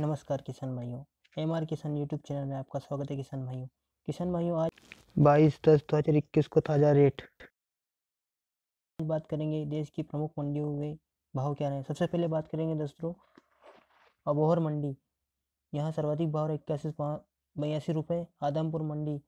नमस्कार किसान भाइयों एम आर किसान यूट्यूब चैनल में आपका स्वागत है किसान भाइयों किसान भाइयों आज बाईस दस दो हज़ार इक्कीस को ताज़ा रेट बात करेंगे देश की प्रमुख मंडियों के भाव क्या रहे सबसे पहले बात करेंगे दोस्तों अबोहर मंडी यहाँ सर्वाधिक भाव इक्यासी बयासी रुपये आदमपुर मंडी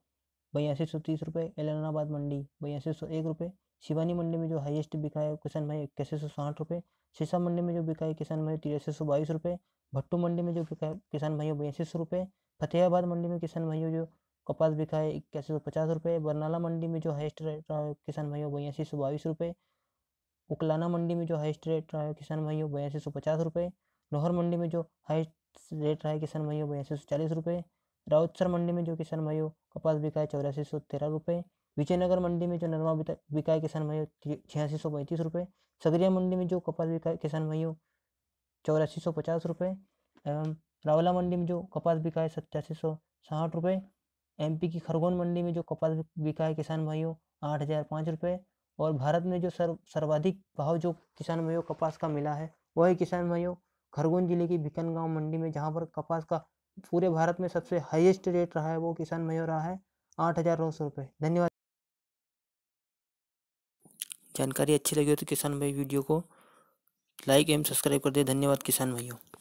बयासी सौ तीस रुपये एलानाबाद मंडी बयासी सौ एक रुपये शिवानी मंडी में जो हाईएस्ट बिका है किसान भाई इक्यासी सौ साठ रुपये सीसा मंडी में जो बिका है किसान भाई तिरासी सौ बाईस रुपये भट्टू मंडी में जो बिका है किसान भाइयों बयासी सौ रुपये फतेहाबाद मंडी में किसान भाइयों जो कपास बिका है इक्यासी सौ पचास रुपये बरनाला मंडी में जो हाइस्ट रेट रहा है किसान भाइयों बयासी सौ बाईस रुपये उकलाना मंडी में जो हाइस्ट रेट रहा है किसान भाइयों बयासी सौ पचास रुपये नोहर मंडी में जो हाइस्ट रेट रहा है किसान भाइयों बयासी सौ चालीस रुपये राउतसर मंडी में जो किसान भाइयों कपास बिका है चौरासी सौ तेरह रुपये विजयनगर मंडी में जो नरमा बिकाए किसान भाइयों छियासी सौ पैंतीस रुपये सगरिया मंडी में जो कपास बिकाए किसान भाइयों चौरासी सौ पचास रुपये एवं रावला मंडी में जो कपास बिकाए सत्तासी सौ साठ रुपये एम की खरगोन मंडी में जो कपास बिकाए किसान भाइयों आठ हज़ार पाँच रुपये और भारत में जो सर सर्वाधिक भाव जो किसान भाइयों कपास का मिला है वह किसान भाइयों खरगोन जिले की गाँव मंडी में जहाँ पर कपास का पूरे भारत में सबसे हाईएस्ट रेट रहा है वो किसान भाइयों रहा है आठ हज़ार नौ सौ रुपये धन्यवाद जानकारी अच्छी लगी हो तो किसान भाई वीडियो को लाइक एवं सब्सक्राइब कर दे धन्यवाद किसान भाइयों